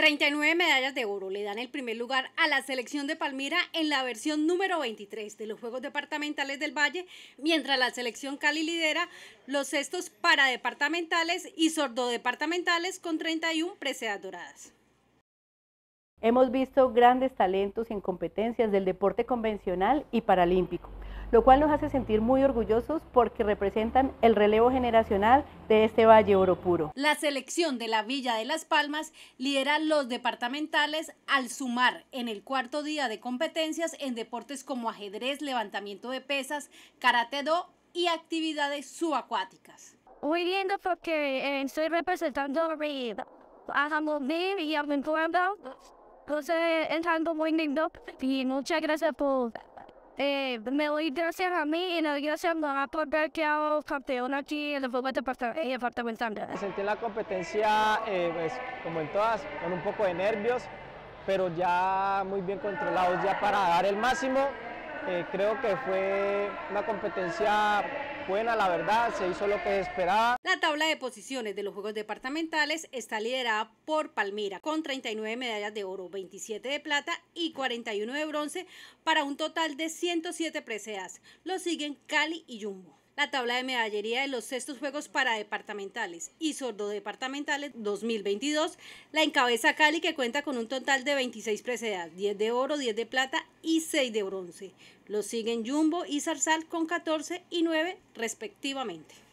39 medallas de oro le dan el primer lugar a la selección de Palmira en la versión número 23 de los Juegos Departamentales del Valle, mientras la selección Cali lidera los sextos para departamentales y sordodepartamentales con 31 preseas doradas. Hemos visto grandes talentos en competencias del deporte convencional y paralímpico lo cual nos hace sentir muy orgullosos porque representan el relevo generacional de este Valle Oro Puro. La selección de la Villa de Las Palmas lidera los departamentales al sumar en el cuarto día de competencias en deportes como ajedrez, levantamiento de pesas, karate do y actividades subacuáticas. Muy lindo porque eh, estoy representando a y a Entonces, muy lindo y muchas gracias por eh, me doy gracias a mí y me doy gracias a mi mamá por ver que hago campeón aquí en el fútbol eh, departamental. Sentí la competencia, eh, pues, como en todas, con un poco de nervios, pero ya muy bien controlados ya para dar el máximo eh, creo que fue una competencia buena, la verdad, se hizo lo que esperaba. La tabla de posiciones de los Juegos Departamentales está liderada por Palmira, con 39 medallas de oro, 27 de plata y 41 de bronce, para un total de 107 preseas. Lo siguen Cali y yumbo la tabla de medallería de los sextos Juegos para Departamentales y Sordodepartamentales 2022. La encabeza Cali que cuenta con un total de 26 preseas, 10 de oro, 10 de plata y 6 de bronce. Los siguen Jumbo y Zarzal con 14 y 9 respectivamente.